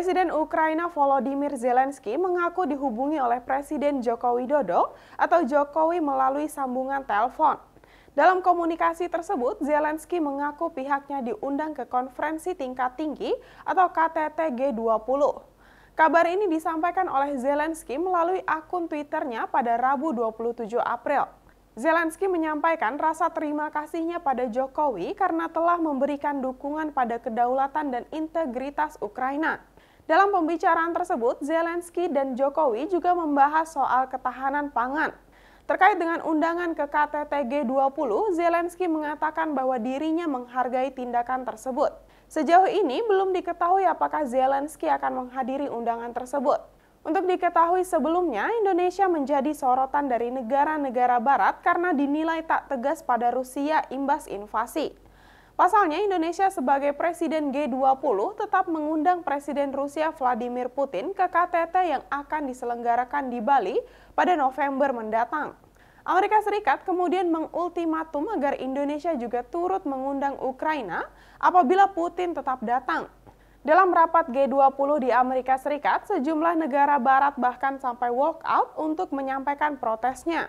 Presiden Ukraina Volodymyr Zelensky mengaku dihubungi oleh Presiden Joko Widodo atau Jokowi melalui sambungan telepon. Dalam komunikasi tersebut, Zelensky mengaku pihaknya diundang ke konferensi tingkat tinggi atau KTT G20. Kabar ini disampaikan oleh Zelensky melalui akun Twitternya pada Rabu 27 April. Zelensky menyampaikan rasa terima kasihnya pada Jokowi karena telah memberikan dukungan pada kedaulatan dan integritas Ukraina. Dalam pembicaraan tersebut, Zelensky dan Jokowi juga membahas soal ketahanan pangan. Terkait dengan undangan ke KTT G20, Zelensky mengatakan bahwa dirinya menghargai tindakan tersebut. Sejauh ini belum diketahui apakah Zelensky akan menghadiri undangan tersebut. Untuk diketahui sebelumnya, Indonesia menjadi sorotan dari negara-negara barat karena dinilai tak tegas pada Rusia imbas invasi. Pasalnya, Indonesia sebagai presiden G20 tetap mengundang Presiden Rusia Vladimir Putin ke KTT yang akan diselenggarakan di Bali pada November mendatang. Amerika Serikat kemudian mengultimatum agar Indonesia juga turut mengundang Ukraina apabila Putin tetap datang. Dalam rapat G20 di Amerika Serikat, sejumlah negara barat bahkan sampai walk out untuk menyampaikan protesnya.